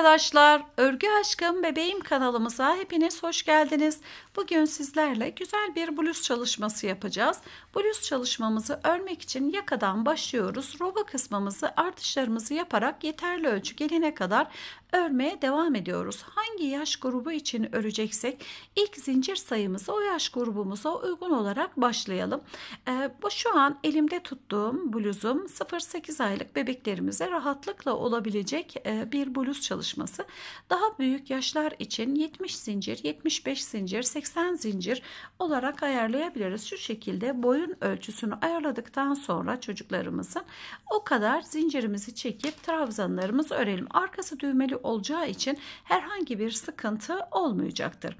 arkadaşlar, Örgü Aşkım Bebeğim kanalımıza hepiniz hoş geldiniz. Bugün sizlerle güzel bir bluz çalışması yapacağız. Bluz çalışmamızı örmek için yakadan başlıyoruz. Roba kısmımızı artışlarımızı yaparak yeterli ölçü gelene kadar örmeye devam ediyoruz. Hangi yaş grubu için öreceksek ilk zincir sayımızı o yaş grubumuza uygun olarak başlayalım. E, bu şu an elimde tuttuğum bluzum 0-8 aylık bebeklerimize rahatlıkla olabilecek e, bir bluz çalışması. Daha büyük yaşlar için 70 zincir, 75 zincir, 80 zincir olarak ayarlayabiliriz. Şu şekilde boyun ölçüsünü ayarladıktan sonra çocuklarımızın o kadar zincirimizi çekip trabzanlarımızı örelim. Arkası düğmeli olacağı için herhangi bir sıkıntı olmayacaktır.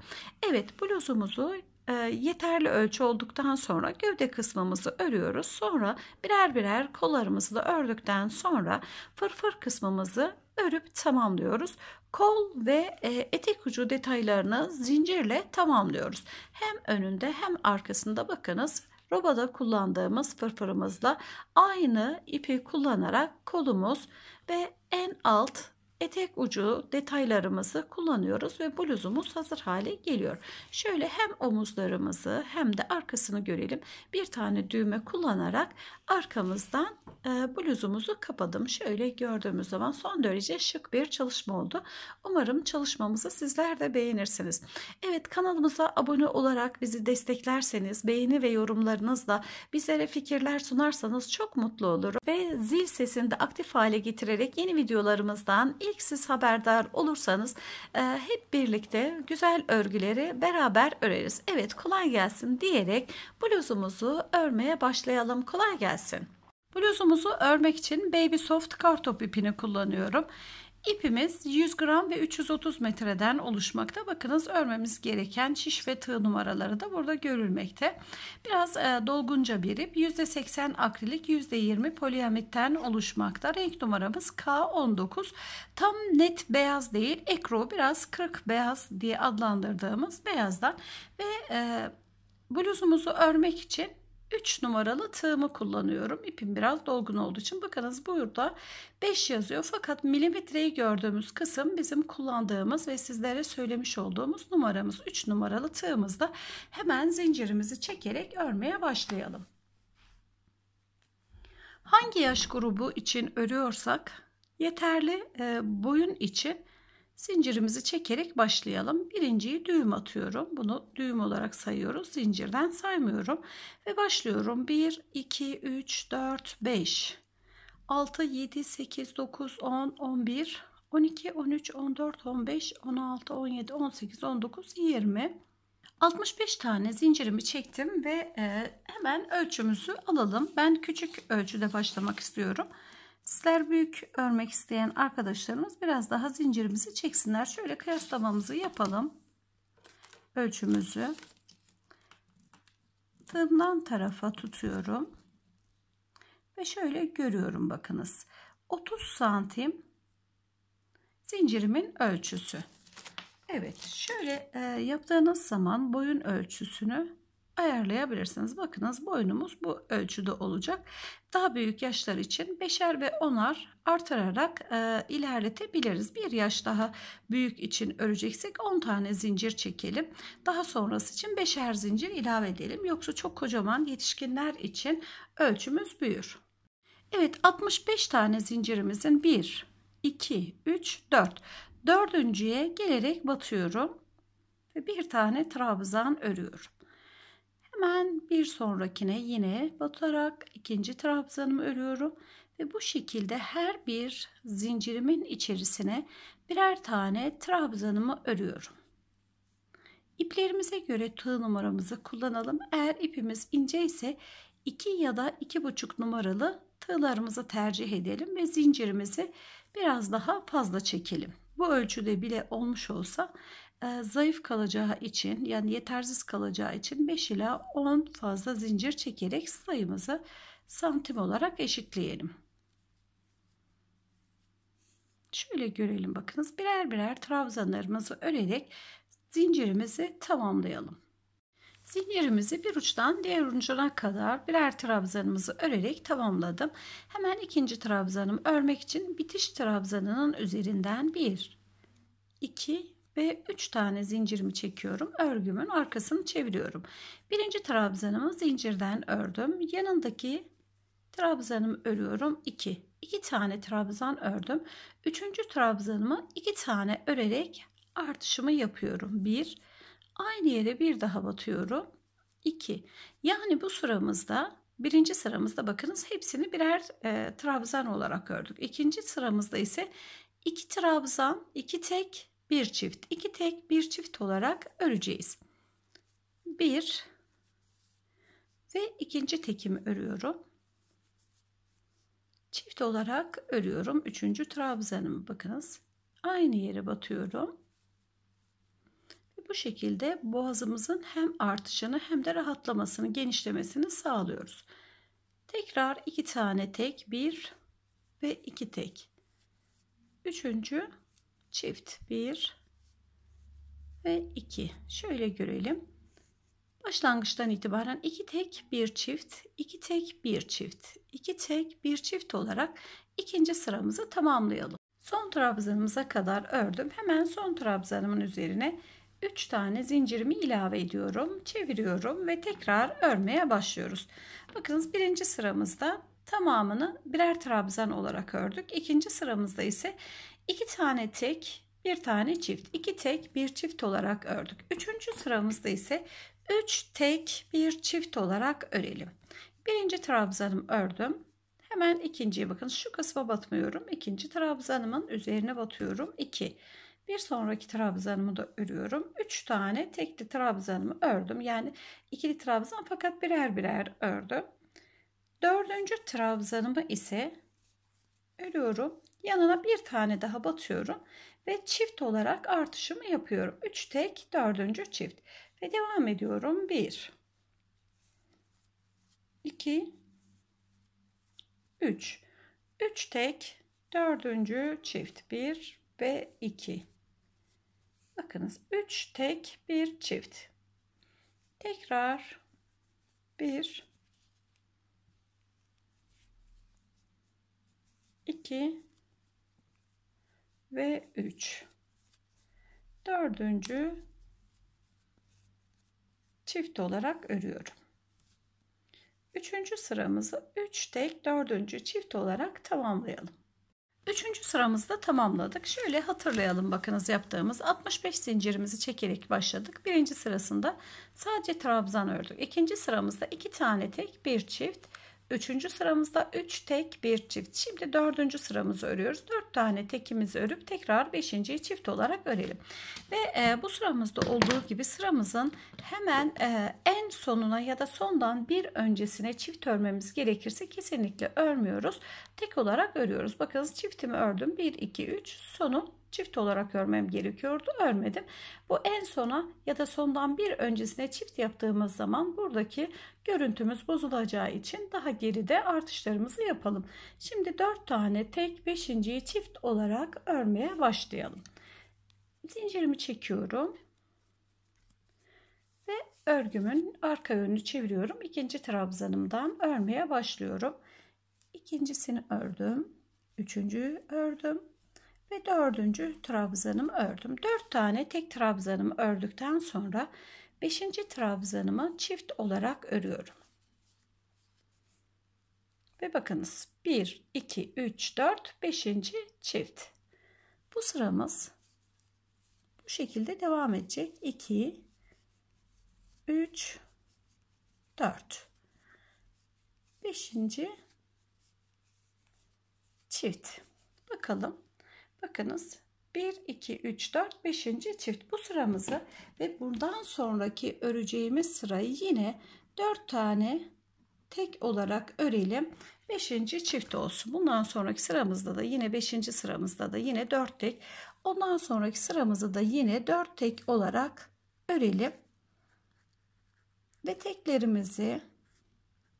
Evet bluzumuzu e, yeterli ölçü olduktan sonra gövde kısmımızı örüyoruz. Sonra birer birer kollarımızı da ördükten sonra fırfır kısmımızı örüp tamamlıyoruz. Kol ve e, etek ucu detaylarını zincirle tamamlıyoruz. Hem önünde hem arkasında bakınız robada kullandığımız fırfırımızla aynı ipi kullanarak kolumuz ve en alt etek ucu detaylarımızı kullanıyoruz ve bluzumuz hazır hale geliyor. Şöyle hem omuzlarımızı hem de arkasını görelim. Bir tane düğme kullanarak arkamızdan e, bluzumuzu kapadım. Şöyle gördüğümüz zaman son derece şık bir çalışma oldu. Umarım çalışmamızı sizler de beğenirsiniz. Evet kanalımıza abone olarak bizi desteklerseniz beğeni ve yorumlarınızla bizlere fikirler sunarsanız çok mutlu olurum. Ve zil sesini de aktif hale getirerek yeni videolarımızdan ilk ilk siz haberdar olursanız e, hep birlikte güzel örgüleri beraber öreriz. Evet kolay gelsin diyerek bluzumuzu örmeye başlayalım. Kolay gelsin. Bluzumuzu örmek için Baby Soft kartop ipini kullanıyorum. İpimiz 100 gram ve 330 metreden oluşmakta. Bakınız örmemiz gereken şiş ve tığ numaraları da burada görülmekte. Biraz e, dolgunca bir ip. %80 akrilik, %20 poliamitten oluşmakta. Renk numaramız K19. Tam net beyaz değil. Ekro biraz kırık beyaz diye adlandırdığımız beyazdan ve e, bluzumuzu örmek için 3 numaralı tığımı kullanıyorum. İpim biraz dolgun olduğu için bakınız burada 5 yazıyor. Fakat milimetreyi gördüğümüz kısım bizim kullandığımız ve sizlere söylemiş olduğumuz numaramız 3 numaralı tığımızda hemen zincirimizi çekerek örmeye başlayalım. Hangi yaş grubu için örüyorsak yeterli e, boyun için Zincirimizi çekerek başlayalım. Birinciyi düğüm atıyorum. Bunu düğüm olarak sayıyoruz. Zincirden saymıyorum. Ve başlıyorum. 1, 2, 3, 4, 5, 6, 7, 8, 9, 10, 11, 12, 13, 14, 15, 16, 17, 18, 19, 20. 65 tane zincirimi çektim ve e, hemen ölçümüzü alalım. Ben küçük ölçüde başlamak istiyorum. Sizler büyük örmek isteyen arkadaşlarımız biraz daha zincirimizi çeksinler. Şöyle kıyaslamamızı yapalım. Ölçümüzü attığımdan tarafa tutuyorum. Ve şöyle görüyorum bakınız. 30 santim zincirimin ölçüsü. Evet şöyle e, yaptığınız zaman boyun ölçüsünü ayarlayabilirsiniz. Bakınız boyunumuz bu ölçüde olacak. Daha büyük yaşlar için beşer ve onar artırarak e, ilerletebiliriz. Bir yaş daha büyük için öreceksek 10 tane zincir çekelim. Daha sonrası için beşer zincir ilave edelim. Yoksa çok kocaman yetişkinler için ölçümüz büyür. Evet 65 tane zincirimizin 1, 2, 3, 4. Dördüncüye gelerek batıyorum ve bir tane trabzan örüyorum. Hemen bir sonrakine yine batarak ikinci trabzanımı örüyorum ve bu şekilde her bir zincirimin içerisine birer tane trabzanımı örüyorum. İplerimize göre tığ numaramızı kullanalım. Eğer ipimiz ince ise 2 ya da 2,5 numaralı tığlarımızı tercih edelim ve zincirimizi biraz daha fazla çekelim. Bu ölçüde bile olmuş olsa e, zayıf kalacağı için yani yetersiz kalacağı için 5 ila 10 fazla zincir çekerek sayımızı santim olarak eşitleyelim. Şöyle görelim bakınız birer birer trabzanlarımızı örerek zincirimizi tamamlayalım. Zincirimizi bir uçtan diğer ucuna kadar birer trabzanımızı örerek tamamladım. Hemen ikinci trabzanımı örmek için bitiş trabzanının üzerinden 1, 2 ve 3 tane zincirimi çekiyorum. Örgümün arkasını çeviriyorum. Birinci trabzanımı zincirden ördüm. Yanındaki trabzanımı örüyorum. 2. 2 tane trabzan ördüm. Üçüncü trabzanımı 2 tane örerek artışımı yapıyorum. 1. Aynı yere bir daha batıyorum. 2. Yani bu sıramızda birinci sıramızda bakınız hepsini birer e, trabzan olarak ördük. İkinci sıramızda ise 2 trabzan, 2 tek bir çift, iki tek, bir çift olarak öreceğiz. Bir ve ikinci tekimi örüyorum. Çift olarak örüyorum. Üçüncü trabzanımı bakınız. Aynı yere batıyorum. Bu şekilde boğazımızın hem artışını hem de rahatlamasını, genişlemesini sağlıyoruz. Tekrar iki tane tek, bir ve iki tek. Üçüncü çift 1 ve 2 şöyle görelim başlangıçtan itibaren 2 tek 1 çift 2 tek 1 çift 2 tek 1 çift olarak ikinci sıramızı tamamlayalım son trabzanımıza kadar ördüm hemen son trabzanımın üzerine 3 tane zincirimi ilave ediyorum çeviriyorum ve tekrar örmeye başlıyoruz bakınız birinci sıramızda tamamını birer trabzan olarak ördük ikinci sıramızda ise 2 tane tek, bir tane çift. 2 tek, bir çift olarak ördük. Üçüncü sıramızda ise 3 tek, bir çift olarak örelim. Birinci trabzanım ördüm. Hemen ikinciye bakın. Şu kısma batmıyorum. İkinci trabzanımın üzerine batıyorum. 2. Bir sonraki trabzanımı da örüyorum. 3 tane tekli trabzanımı ördüm. Yani ikili trabzan fakat birer birer ördüm. Dördüncü trabzanımı ise örüyorum. Yanına bir tane daha batıyorum ve çift olarak artışımı yapıyorum. 3 tek, dördüncü çift. Ve devam ediyorum. 1 2 3 3 tek, dördüncü çift. 1 ve 2. Bakınız 3 tek, 1 çift. Tekrar 1 2 ve 3. Dördüncü çift olarak örüyorum. Üçüncü sıramızı 3 üç tek dördüncü çift olarak tamamlayalım. Üçüncü sıramızda tamamladık. Şöyle hatırlayalım bakınız yaptığımız 65 zincirimizi çekerek başladık. Birinci sırasında sadece trabzan ördük. İkinci sıramızda iki tane tek bir çift. Üçüncü sıramızda 3 tek bir çift. Şimdi dördüncü sıramızı örüyoruz. 4 tane tekimizi örüp tekrar beşinciyi çift olarak örelim. Ve e, bu sıramızda olduğu gibi sıramızın hemen e, en sonuna ya da sondan bir öncesine çift örmemiz gerekirse kesinlikle örmüyoruz. Tek olarak örüyoruz. Bakınız çiftimi ördüm. 1, 2, 3 sonu çift olarak örmem gerekiyordu. Örmedim. Bu en sona ya da sondan bir öncesine çift yaptığımız zaman buradaki görüntümüz bozulacağı için daha geride artışlarımızı yapalım. Şimdi 4 tane tek 5.yi çift olarak örmeye başlayalım. Zincirimi çekiyorum. Ve örgümün arka yönünü çeviriyorum. İkinci trabzanımdan örmeye başlıyorum. İkincisini ördüm. Üçüncüyü ördüm ve dördüncü trabzanımı ördüm. Dört tane tek trabzanımı ördükten sonra beşinci trabzanımı çift olarak örüyorum. Ve bakınız 1, 2, 3, 4, 5. çift. Bu sıramız bu şekilde devam edecek. 2, 3, 4. 5. çift. Bakalım Bakınız 1, 2, 3, 4, 5. çift bu sıramızı ve buradan sonraki öreceğimiz sırayı yine 4 tane tek olarak örelim. 5. çift olsun. Bundan sonraki sıramızda da yine 5. sıramızda da yine 4 tek. Ondan sonraki sıramızı da yine 4 tek olarak örelim. Ve teklerimizi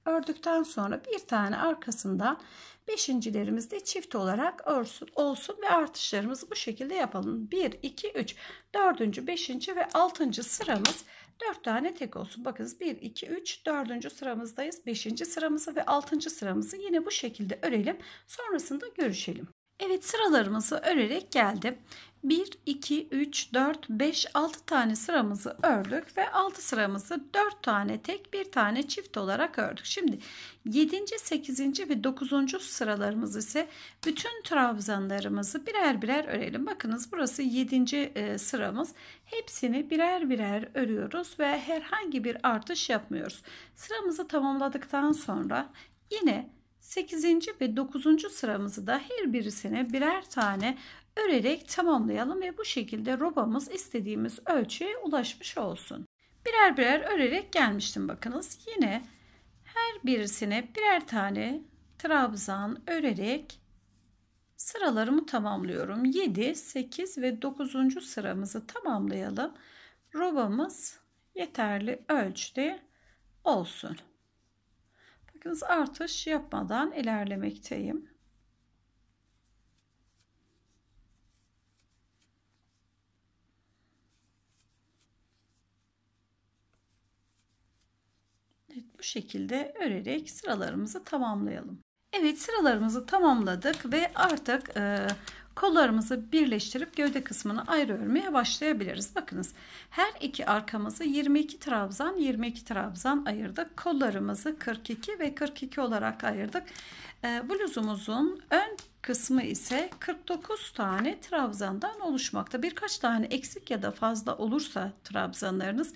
ördükten sonra bir tane arkasından beşincilerimiz de çift olarak örsün, olsun ve artışlarımızı bu şekilde yapalım. 1, 2, 3, 4. 5. ve 6. sıramız 4 tane tek olsun. Bakınız 1, 2, 3, 4. sıramızdayız. 5. sıramızı ve 6. sıramızı yine bu şekilde örelim. Sonrasında görüşelim. Evet sıralarımızı örerek geldim. 1, 2, 3, 4, 5, 6 tane sıramızı ördük ve 6 sıramızı 4 tane tek bir tane çift olarak ördük. Şimdi 7. 8. ve 9. sıralarımız ise bütün trabzanlarımızı birer birer örelim. Bakınız burası 7. E, sıramız. Hepsini birer birer örüyoruz ve herhangi bir artış yapmıyoruz. Sıramızı tamamladıktan sonra yine 8. ve 9. sıramızı da her birisine birer tane örerek tamamlayalım ve bu şekilde robamız istediğimiz ölçüye ulaşmış olsun. Birer birer örerek gelmiştim bakınız. Yine her birisine birer tane trabzan örerek sıralarımı tamamlıyorum. 7, 8 ve 9. sıramızı tamamlayalım. Robamız yeterli ölçüde olsun. Bakınız artış yapmadan ilerlemekteyim. bu şekilde örerek sıralarımızı tamamlayalım. Evet sıralarımızı tamamladık ve artık e, kollarımızı birleştirip gövde kısmını ayrı örmeye başlayabiliriz. Bakınız her iki arkamızı 22 trabzan 22 trabzan ayırdık. Kollarımızı 42 ve 42 olarak ayırdık. E, bluzumuzun ön kısmı ise 49 tane trabzandan oluşmakta. Birkaç tane eksik ya da fazla olursa trabzanlarınız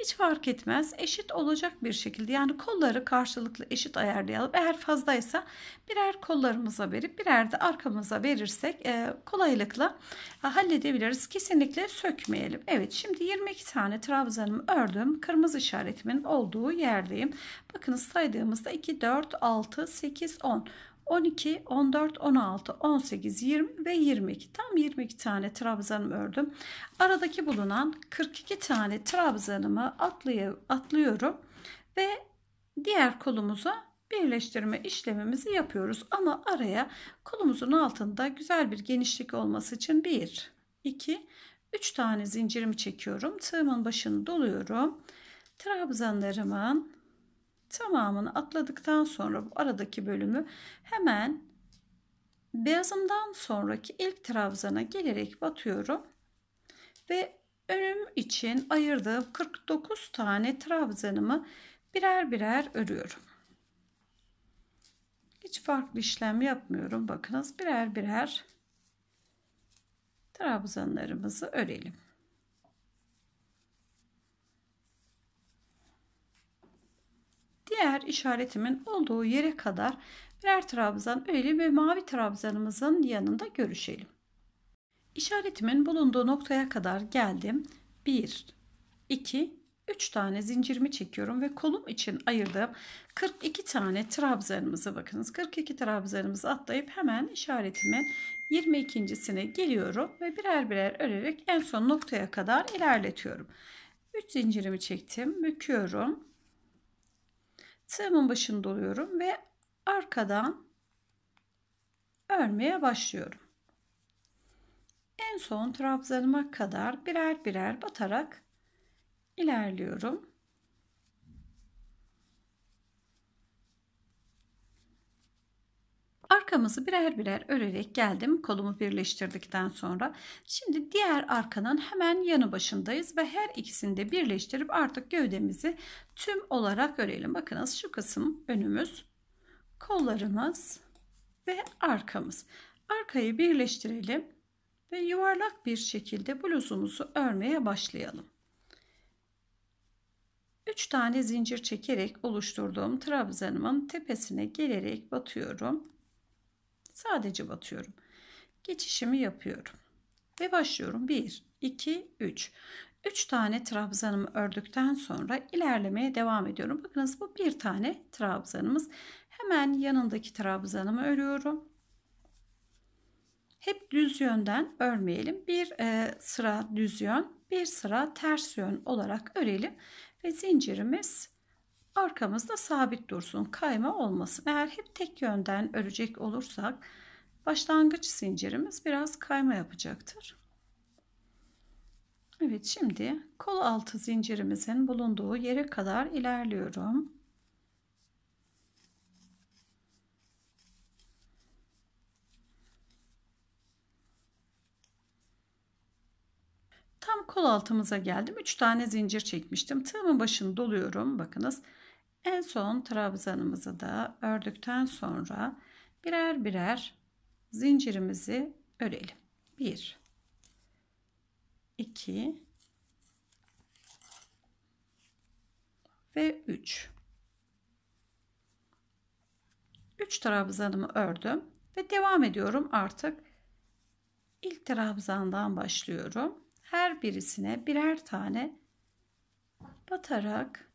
hiç fark etmez. Eşit olacak bir şekilde yani kolları karşılıklı eşit ayarlayalım. Eğer fazlaysa birer kollarımıza verip birer de arkamıza verirsek e, kolaylıkla e, halledebiliriz. Kesinlikle sökmeyelim. Evet şimdi 22 tane trabzanımı ördüm. Kırmızı işaretimin olduğu yerdeyim. Bakınız saydığımızda 2, 4, 6, 8, 10. 12, 14, 16, 18, 20 ve 22. Tam 22 tane trabzanım ördüm. Aradaki bulunan 42 tane trabzanımı atlıyorum ve diğer kolumuza birleştirme işlemimizi yapıyoruz. Ama araya kolumuzun altında güzel bir genişlik olması için 1, 2, 3 tane zincirimi çekiyorum. Tığımın başını doluyorum. Trabzanlarımın tamamını atladıktan sonra bu aradaki bölümü hemen beyazımdan sonraki ilk trabzana gelerek batıyorum. Ve önüm için ayırdığım 49 tane trabzanımı birer birer örüyorum. Hiç farklı işlem yapmıyorum. Bakınız birer birer trabzanlarımızı örelim. diğer işaretimin olduğu yere kadar birer trabzan öyle bir mavi trabzanımızın yanında görüşelim. İşaretimin bulunduğu noktaya kadar geldim. 1, 2, 3 tane zincirimi çekiyorum ve kolum için ayırdığım 42 tane trabzanımızı bakınız 42 trabzanımızı atlayıp hemen işaretimin 22.sine geliyorum ve birer birer örerek en son noktaya kadar ilerletiyorum. 3 zincirimi çektim, büküyorum. Tığımın başını doluyorum ve arkadan örmeye başlıyorum. En son trabzanıma kadar birer birer batarak ilerliyorum. Arkamızı birer birer örerek geldim kolumu birleştirdikten sonra. Şimdi diğer arkanın hemen yanı başındayız ve her ikisini de birleştirip artık gövdemizi tüm olarak örelim. Bakınız şu kısım önümüz, kollarımız ve arkamız. Arkayı birleştirelim ve yuvarlak bir şekilde bluzumuzu örmeye başlayalım. 3 tane zincir çekerek oluşturduğum trabzanımın tepesine gelerek batıyorum. Sadece batıyorum. Geçişimi yapıyorum. Ve başlıyorum. 1, 2, 3. 3 tane trabzanımı ördükten sonra ilerlemeye devam ediyorum. Bakınız bu bir tane trabzanımız. Hemen yanındaki trabzanımı örüyorum. Hep düz yönden örmeyelim. Bir e, sıra düz yön, bir sıra ters yön olarak örelim ve zincirimiz arkamızda sabit dursun kayma olmasın eğer hep tek yönden örecek olursak başlangıç zincirimiz biraz kayma yapacaktır Evet şimdi kol altı zincirimizin bulunduğu yere kadar ilerliyorum Tam kol altımıza geldim. 3 tane zincir çekmiştim. Tığımın başını doluyorum. Bakınız en son trabzanımızı da ördükten sonra birer birer zincirimizi örelim. 1 2 ve 3 3 trabzanımı ördüm ve devam ediyorum artık ilk trabzandan başlıyorum her birisine birer tane batarak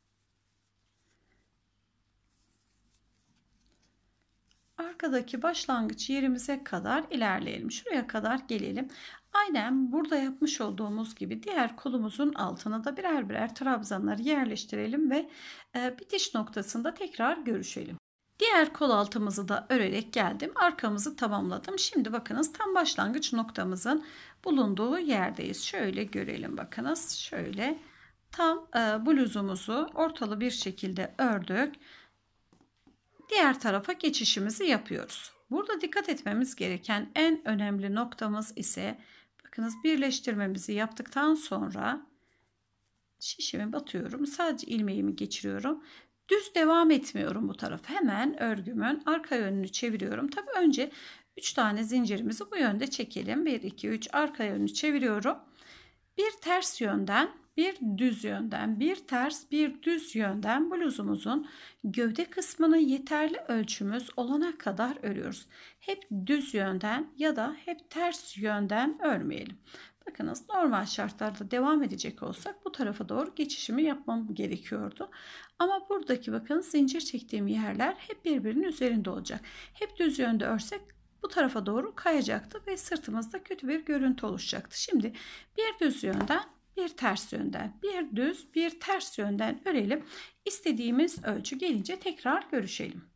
arkadaki başlangıç yerimize kadar ilerleyelim. Şuraya kadar gelelim. Aynen burada yapmış olduğumuz gibi diğer kolumuzun altına da birer birer trabzanları yerleştirelim ve e, bitiş noktasında tekrar görüşelim. Diğer kol altımızı da örerek geldim. Arkamızı tamamladım. Şimdi bakınız tam başlangıç noktamızın bulunduğu yerdeyiz. Şöyle görelim bakınız. Şöyle tam e, bluzumuzu ortalı bir şekilde ördük diğer tarafa geçişimizi yapıyoruz. Burada dikkat etmemiz gereken en önemli noktamız ise bakınız birleştirmemizi yaptıktan sonra şişimi batıyorum. Sadece ilmeğimi geçiriyorum. Düz devam etmiyorum bu taraf. Hemen örgümün arka yönünü çeviriyorum. Tabi önce 3 tane zincirimizi bu yönde çekelim. 1, 2, 3 arka yönünü çeviriyorum. Bir ters yönden bir düz yönden, bir ters, bir düz yönden bluzumuzun gövde kısmını yeterli ölçümüz olana kadar örüyoruz. Hep düz yönden ya da hep ters yönden örmeyelim. Bakınız normal şartlarda devam edecek olsak bu tarafa doğru geçişimi yapmam gerekiyordu. Ama buradaki bakın zincir çektiğim yerler hep birbirinin üzerinde olacak. Hep düz yönde örsek bu tarafa doğru kayacaktı ve sırtımızda kötü bir görüntü oluşacaktı. Şimdi bir düz yönden bir ters yönden, bir düz, bir ters yönden örelim. İstediğimiz ölçü gelince tekrar görüşelim.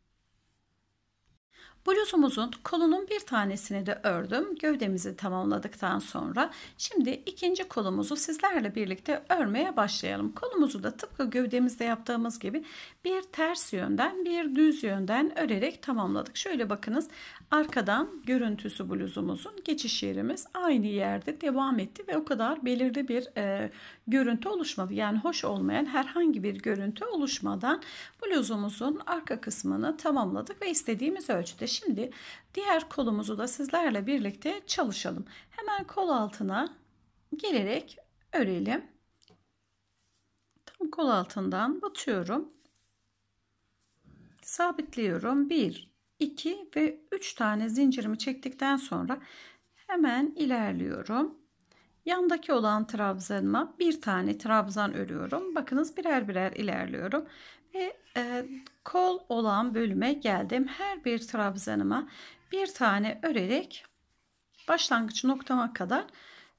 Bluzumuzun kolunun bir tanesini de ördüm. Gövdemizi tamamladıktan sonra şimdi ikinci kolumuzu sizlerle birlikte örmeye başlayalım. Kolumuzu da tıpkı gövdemizde yaptığımız gibi bir ters yönden bir düz yönden örerek tamamladık. Şöyle bakınız arkadan görüntüsü bluzumuzun geçiş yerimiz aynı yerde devam etti ve o kadar belirli bir e, görüntü oluşmadı. Yani hoş olmayan herhangi bir görüntü oluşmadan bluzumuzun arka kısmını tamamladık ve istediğimiz ölçüde. Şimdi diğer kolumuzu da sizlerle birlikte çalışalım. Hemen kol altına gelerek örelim. Tam kol altından batıyorum. Sabitliyorum. 1, 2 ve 3 tane zincirimi çektikten sonra hemen ilerliyorum. Yandaki olan trabzanıma bir tane trabzan örüyorum. Bakınız birer birer ilerliyorum. Ve e, kol olan bölüme geldim. Her bir trabzanıma bir tane örerek başlangıç noktama kadar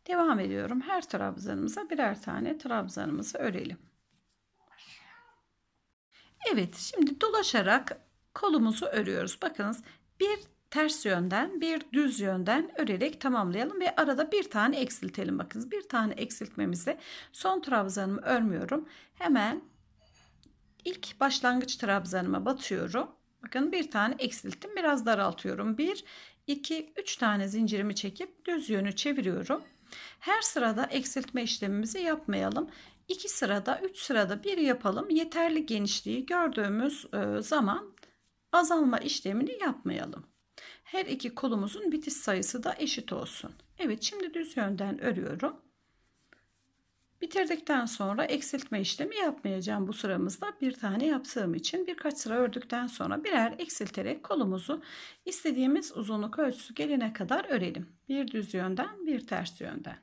devam ediyorum. Her trabzanımıza birer tane trabzanımızı örelim. Evet şimdi dolaşarak kolumuzu örüyoruz. Bakınız bir ters yönden bir düz yönden örerek tamamlayalım ve arada bir tane eksiltelim bakınız bir tane eksiltmemizi son trabzanımı örmüyorum hemen ilk başlangıç trabzanıma batıyorum bakın bir tane eksilttim biraz daraltıyorum 1 2 3 tane zincirimi çekip düz yönü çeviriyorum her sırada eksiltme işlemimizi yapmayalım 2 sırada 3 sırada bir yapalım yeterli genişliği gördüğümüz e, zaman azalma işlemini yapmayalım her iki kolumuzun bitiş sayısı da eşit olsun. Evet şimdi düz yönden örüyorum. Bitirdikten sonra eksiltme işlemi yapmayacağım bu sıramızda bir tane yaptığım için birkaç sıra ördükten sonra birer eksilterek kolumuzu istediğimiz uzunluk ölçüsü gelene kadar örelim. Bir düz yönden bir ters yönden.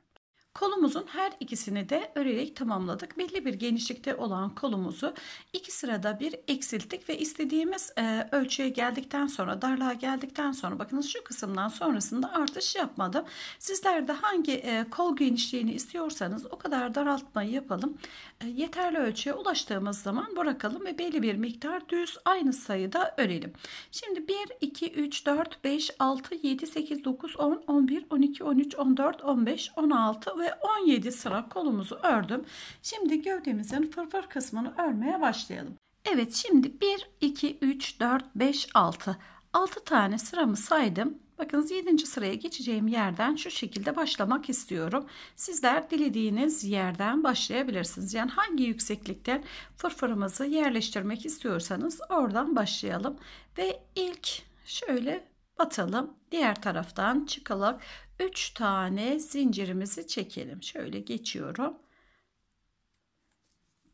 Kolumuzun her ikisini de örerek tamamladık. Belli bir genişlikte olan kolumuzu iki sırada bir eksilttik ve istediğimiz e, ölçüye geldikten sonra darlığa geldikten sonra bakınız şu kısımdan sonrasında artış yapmadım. Sizler de hangi e, kol genişliğini istiyorsanız o kadar daraltmayı yapalım. E, yeterli ölçüye ulaştığımız zaman bırakalım ve belli bir miktar düz aynı sayıda örelim. Şimdi 1, 2, 3, 4, 5, 6, 7, 8, 9, 10, 11, 12, 13, 14, 15, 16 ve ve 17 sıra kolumuzu ördüm. Şimdi gövdemizin fırfır kısmını örmeye başlayalım. Evet şimdi 1, 2, 3, 4, 5, 6. 6 tane sıramı saydım. Bakınız 7. sıraya geçeceğim yerden şu şekilde başlamak istiyorum. Sizler dilediğiniz yerden başlayabilirsiniz. Yani hangi yükseklikten fırfırımızı yerleştirmek istiyorsanız oradan başlayalım. Ve ilk şöyle batalım. Diğer taraftan çıkarak 3 tane zincirimizi çekelim. Şöyle geçiyorum.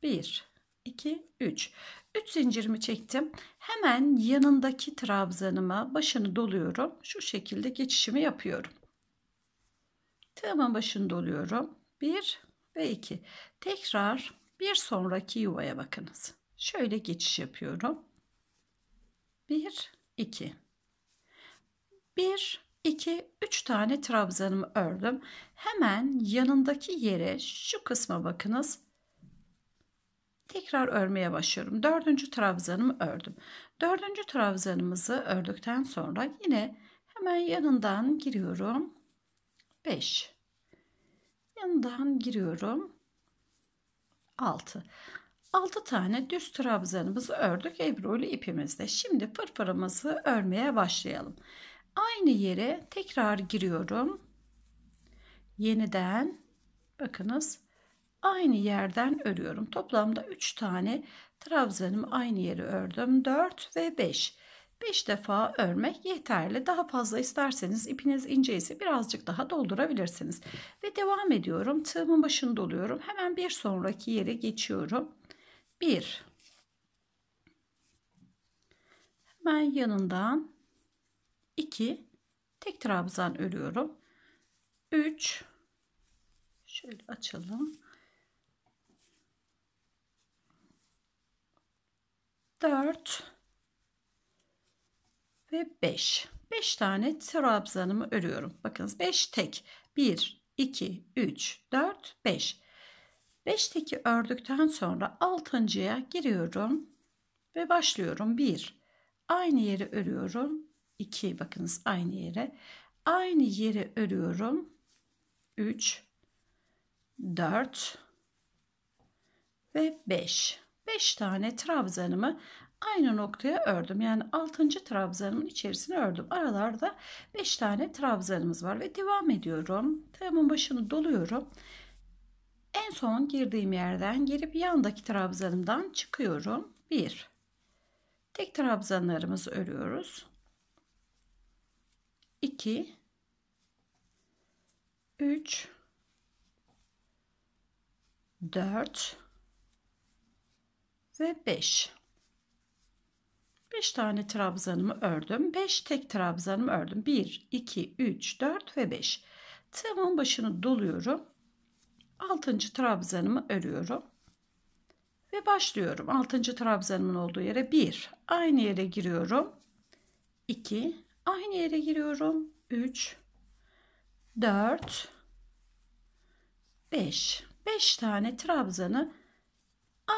1 2 3 3 zincirimi çektim. Hemen yanındaki trabzanıma başını doluyorum. Şu şekilde geçişimi yapıyorum. Tığımın başını doluyorum. 1 ve 2. Tekrar bir sonraki yuvaya bakınız. Şöyle geçiş yapıyorum. 1 2 1, 2, 3 tane trabzanımı ördüm. Hemen yanındaki yere şu kısma bakınız. Tekrar örmeye başlıyorum. Dördüncü trabzanımı ördüm. Dördüncü trabzanımızı ördükten sonra yine hemen yanından giriyorum. 5. Yanından giriyorum. 6. 6 tane düz trabzanımızı ördük. Ebru ipimizde. Şimdi fırfırımızı örmeye başlayalım. Aynı yere tekrar giriyorum. Yeniden bakınız aynı yerden örüyorum. Toplamda 3 tane trabzanımı aynı yere ördüm. 4 ve 5. 5 defa örmek yeterli. Daha fazla isterseniz ipiniz ince ise birazcık daha doldurabilirsiniz. Ve devam ediyorum. Tığımın başında doluyorum. Hemen bir sonraki yere geçiyorum. 1 Hemen yanından 2 tek trabzan örüyorum. 3 şöyle açalım. 4 ve 5. 5 tane trabzanımı örüyorum. Bakınız 5 tek. 1 2 3 4 5. 5 teki ördükten sonra 6.'ya giriyorum ve başlıyorum. 1 aynı yeri örüyorum. 2 bakınız aynı yere. Aynı yere örüyorum. 3 4 ve 5. 5 tane trabzanımı aynı noktaya ördüm. Yani 6. trabzanımın içerisine ördüm. Aralarda 5 tane trabzanımız var ve devam ediyorum. Tığımın başını doluyorum. En son girdiğim yerden girip yandaki trabzanımdan çıkıyorum. 1. Tek trabzanlarımızı örüyoruz. 2 3 4 ve 5 5 tane trabzanımı ördüm 5 tek trabzanımı ördüm 1 2 3 4 ve 5 tığımın başını doluyorum 6. trabzanımı örüyorum ve başlıyorum 6. trabzanımın olduğu yere 1 aynı yere giriyorum 2 Aynı yere giriyorum. 3 4 5 5 tane trabzanı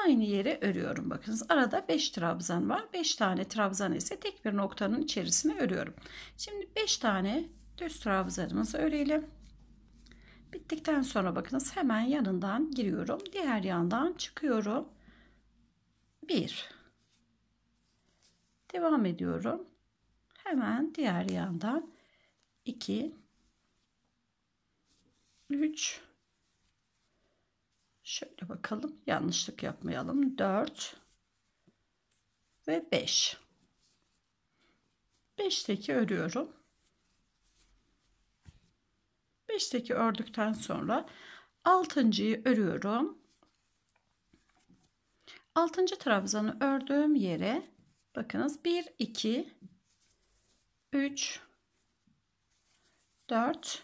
aynı yere örüyorum. Bakınız arada 5 trabzan var. 5 tane trabzan ise tek bir noktanın içerisine örüyorum. Şimdi 5 tane düz trabzanımızı örelim. Bittikten sonra bakınız hemen yanından giriyorum. Diğer yandan çıkıyorum. 1 Devam ediyorum. Hemen diğer yandan 2 3 şöyle bakalım yanlışlık yapmayalım 4 ve 5 5 teki örüyorum 5 teki ördükten sonra 6.yı örüyorum 6. trabzanı ördüğüm yere bakınız 1 2 3 4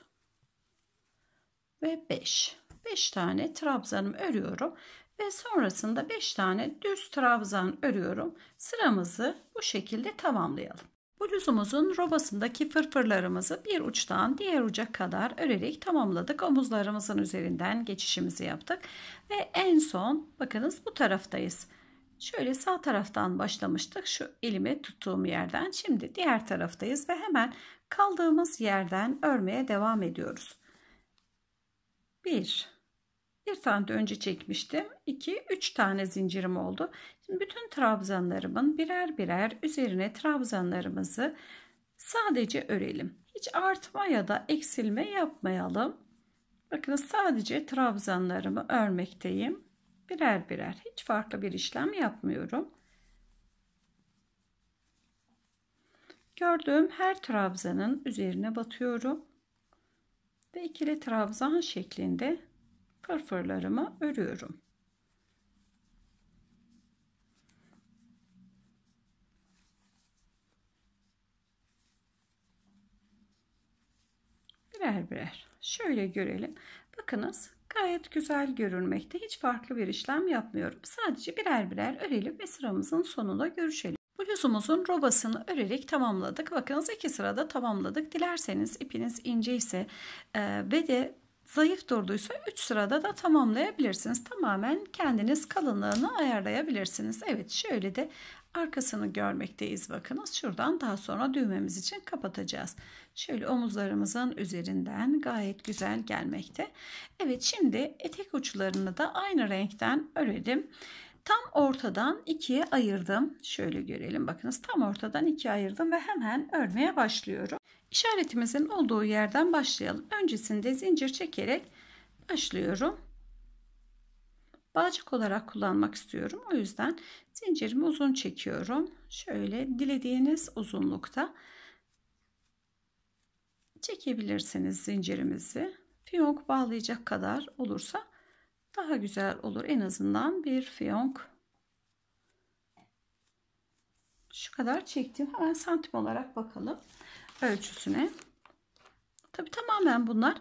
ve 5 5 tane trabzanım örüyorum ve sonrasında 5 tane düz trabzan örüyorum sıramızı bu şekilde tamamlayalım bluzumuzun robasındaki fırfırlarımızı bir uçtan diğer uca kadar örerek tamamladık omuzlarımızın üzerinden geçişimizi yaptık ve en son bakınız bu taraftayız Şöyle sağ taraftan başlamıştık. Şu elimi tuttuğum yerden. Şimdi diğer taraftayız ve hemen kaldığımız yerden örmeye devam ediyoruz. 1 bir tane de önce çekmiştim. 2 3 tane zincirim oldu. Şimdi bütün trabzanlarımın birer birer üzerine trabzanlarımızı sadece örelim. Hiç artma ya da eksilme yapmayalım. Bakın sadece trabzanlarımı örmekteyim birer birer hiç farklı bir işlem yapmıyorum. Gördüğüm her trabzanın üzerine batıyorum ve ikili trabzan şeklinde fırfırlarımı örüyorum. birer birer şöyle görelim. Bakınız gayet güzel görünmekte. Hiç farklı bir işlem yapmıyorum. Sadece birer birer örelim ve sıramızın sonunda görüşelim. Bluzumuzun robasını örerek tamamladık. Bakınız iki sırada tamamladık. Dilerseniz ipiniz ince ise e, ve de zayıf durduysa 3 sırada da tamamlayabilirsiniz. Tamamen kendiniz kalınlığını ayarlayabilirsiniz. Evet şöyle de Arkasını görmekteyiz bakınız. Şuradan daha sonra düğmemiz için kapatacağız. Şöyle omuzlarımızın üzerinden gayet güzel gelmekte. Evet şimdi etek uçlarını da aynı renkten örelim. Tam ortadan ikiye ayırdım. Şöyle görelim bakınız tam ortadan ikiye ayırdım ve hemen örmeye başlıyorum. İşaretimizin olduğu yerden başlayalım. Öncesinde zincir çekerek başlıyorum bağcık olarak kullanmak istiyorum. O yüzden zincirimi uzun çekiyorum. Şöyle dilediğiniz uzunlukta çekebilirsiniz zincirimizi. Fiyonk bağlayacak kadar olursa daha güzel olur. En azından bir fiyonk şu kadar çektim. Hemen santim olarak bakalım ölçüsüne. Tabi tamamen bunlar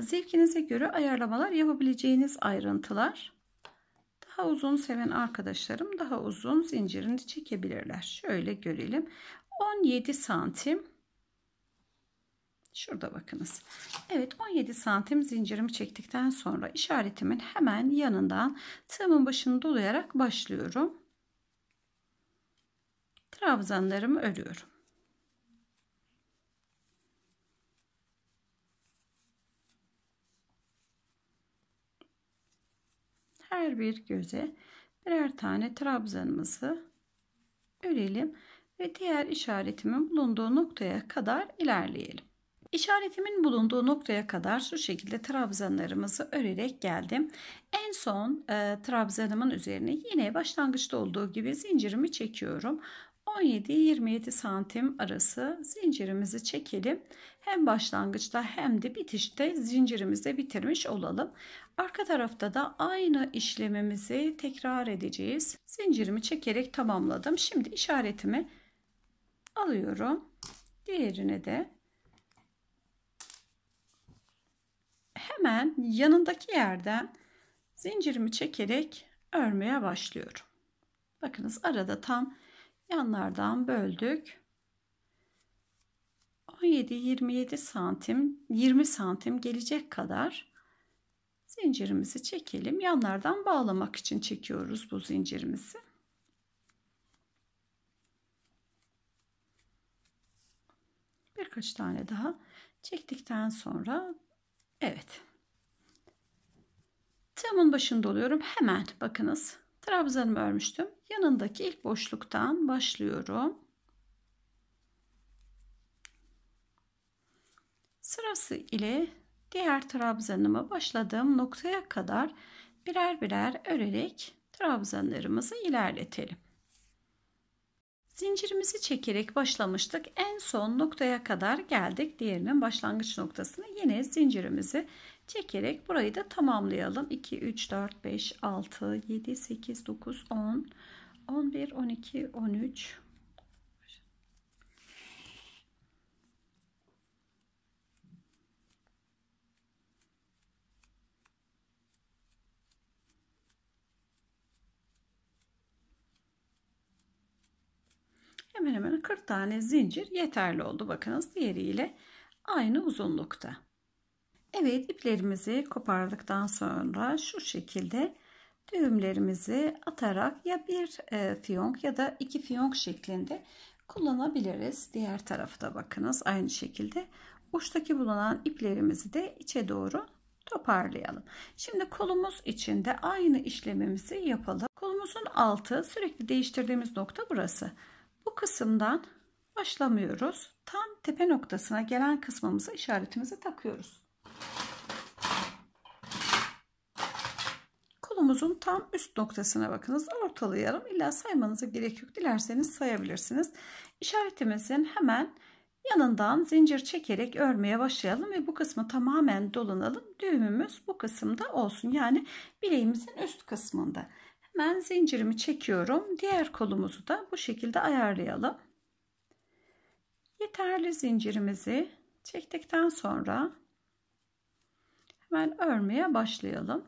zevkinize göre ayarlamalar yapabileceğiniz ayrıntılar. Daha uzun seven arkadaşlarım daha uzun zincirini çekebilirler. Şöyle görelim. 17 santim. Şurada bakınız. Evet 17 santim zincirimi çektikten sonra işaretimin hemen yanından tığımın başını dolayarak başlıyorum. Trabzanlarımı örüyorum. her bir göze birer tane trabzanımızı örelim ve diğer işaretimin bulunduğu noktaya kadar ilerleyelim. İşaretimin bulunduğu noktaya kadar şu şekilde trabzanlarımızı örerek geldim. En son e, trabzanımın üzerine yine başlangıçta olduğu gibi zincirimi çekiyorum. 17-27 santim arası zincirimizi çekelim. Hem başlangıçta hem de bitişte zincirimizi bitirmiş olalım. Arka tarafta da aynı işlemimizi tekrar edeceğiz. Zincirimi çekerek tamamladım. Şimdi işaretimi alıyorum. Diğerine de hemen yanındaki yerden zincirimi çekerek örmeye başlıyorum. Bakınız arada tam yanlardan böldük. 17-27 santim 20 santim gelecek kadar zincirimizi çekelim. Yanlardan bağlamak için çekiyoruz bu zincirimizi. Birkaç tane daha çektikten sonra evet. Tığımın başında oluyorum. Hemen bakınız Trabzanımı örmüştüm. Yanındaki ilk boşluktan başlıyorum. Sırası ile diğer trabzanımı başladığım noktaya kadar birer birer örerek trabzanlarımızı ilerletelim. Zincirimizi çekerek başlamıştık. En son noktaya kadar geldik. Diğerinin başlangıç noktasını yine zincirimizi çekerek burayı da tamamlayalım. 2, 3, 4, 5, 6, 7, 8, 9, 10, 11, 12, 13, 40 tane zincir yeterli oldu. Bakınız diğeriyle aynı uzunlukta. Evet iplerimizi kopardıktan sonra şu şekilde düğümlerimizi atarak ya bir e, fiyonk ya da iki fiyonk şeklinde kullanabiliriz. Diğer tarafta bakınız aynı şekilde uçtaki bulunan iplerimizi de içe doğru toparlayalım. Şimdi kolumuz için de aynı işlemimizi yapalım. Kolumuzun altı sürekli değiştirdiğimiz nokta burası. Bu kısımdan başlamıyoruz. Tam tepe noktasına gelen kısmımıza işaretimizi takıyoruz. Omuzun tam üst noktasına bakınız. Ortalayalım. İlla saymanıza gerek yok. Dilerseniz sayabilirsiniz. İşaretimizin hemen yanından zincir çekerek örmeye başlayalım ve bu kısmı tamamen dolanalım. Düğümümüz bu kısımda olsun. Yani bileğimizin üst kısmında. Hemen zincirimi çekiyorum. Diğer kolumuzu da bu şekilde ayarlayalım. Yeterli zincirimizi çektikten sonra hemen örmeye başlayalım.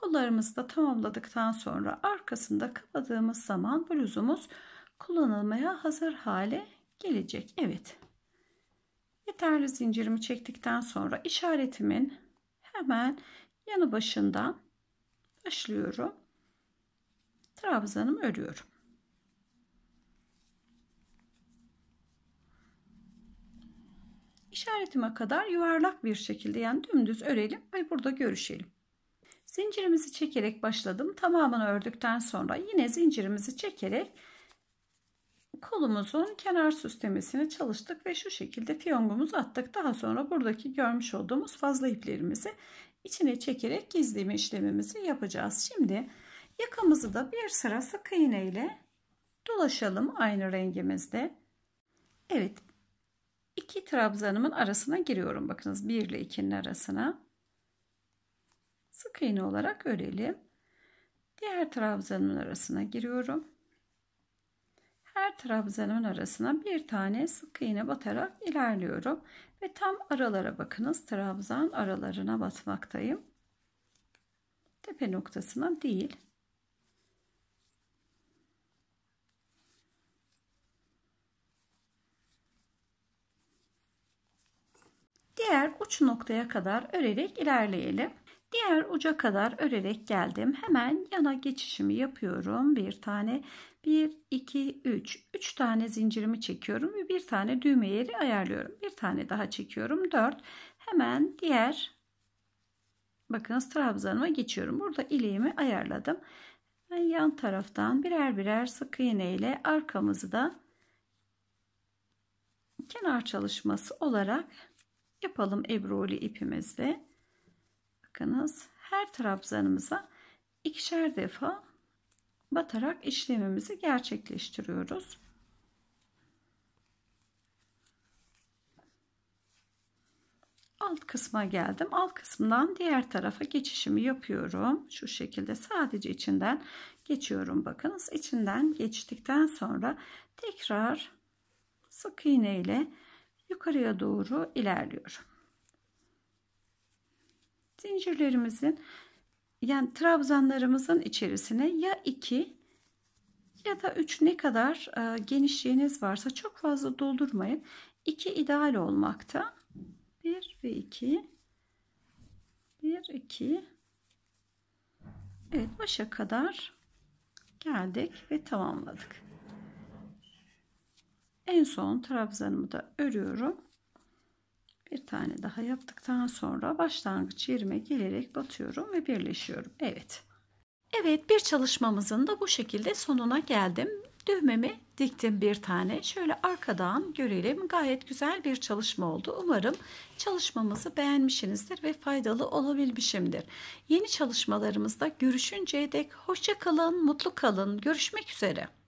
Kollarımızı da tamamladıktan sonra arkasında kapadığımız zaman bluzumuz kullanılmaya hazır hale gelecek. Evet. Yeterli zincirimi çektikten sonra işaretimin hemen yanı başından başlıyorum. Trabzanımı örüyorum. İşaretime kadar yuvarlak bir şekilde yani dümdüz örelim ve burada görüşelim. Zincirimizi çekerek başladım. Tamamını ördükten sonra yine zincirimizi çekerek kolumuzun kenar süslemesini çalıştık ve şu şekilde fiyongumuzu attık. Daha sonra buradaki görmüş olduğumuz fazla iplerimizi içine çekerek gizleme işlemimizi yapacağız. Şimdi yakamızı da bir sıra sık iğne ile dolaşalım aynı rengimizde. Evet iki trabzanımın arasına giriyorum. Bakınız 1 ile 2'nin arasına sık iğne olarak örelim. Diğer trabzanın arasına giriyorum. Her trabzanın arasına bir tane sık iğne batarak ilerliyorum ve tam aralara bakınız trabzan aralarına batmaktayım. Tepe noktasına değil. Diğer uç noktaya kadar örerek ilerleyelim. Diğer uca kadar örerek geldim. Hemen yana geçişimi yapıyorum. Bir tane bir, iki, üç, üç tane zincirimi çekiyorum ve bir tane düğme yeri ayarlıyorum. Bir tane daha çekiyorum. Dört. Hemen diğer bakınız trabzanıma geçiyorum. Burada ileğimi ayarladım. Ben yan taraftan birer birer sık iğne ile arkamızı da kenar çalışması olarak yapalım ebroli ipimizle. Bakınız her trabzanımıza ikişer defa batarak işlemimizi gerçekleştiriyoruz. alt kısma geldim. Alt kısmından diğer tarafa geçişimi yapıyorum. Şu şekilde sadece içinden geçiyorum. Bakınız içinden geçtikten sonra tekrar sık iğne ile yukarıya doğru ilerliyorum zincirlerimizin yani trabzanlarımızın içerisine ya 2 ya da 3 ne kadar e, genişliğiniz varsa çok fazla doldurmayın. 2 ideal olmakta. 1 ve 2 1 2 Evet başa kadar geldik ve tamamladık. En son trabzanımı da örüyorum bir tane daha yaptıktan sonra başlangıç yerime gelerek batıyorum ve birleşiyorum. Evet. Evet bir çalışmamızın da bu şekilde sonuna geldim. Düğmemi diktim bir tane. Şöyle arkadan görelim. Gayet güzel bir çalışma oldu. Umarım çalışmamızı beğenmişsinizdir ve faydalı olabilmişimdir. Yeni çalışmalarımızda görüşünceye dek hoşça kalın, mutlu kalın. Görüşmek üzere.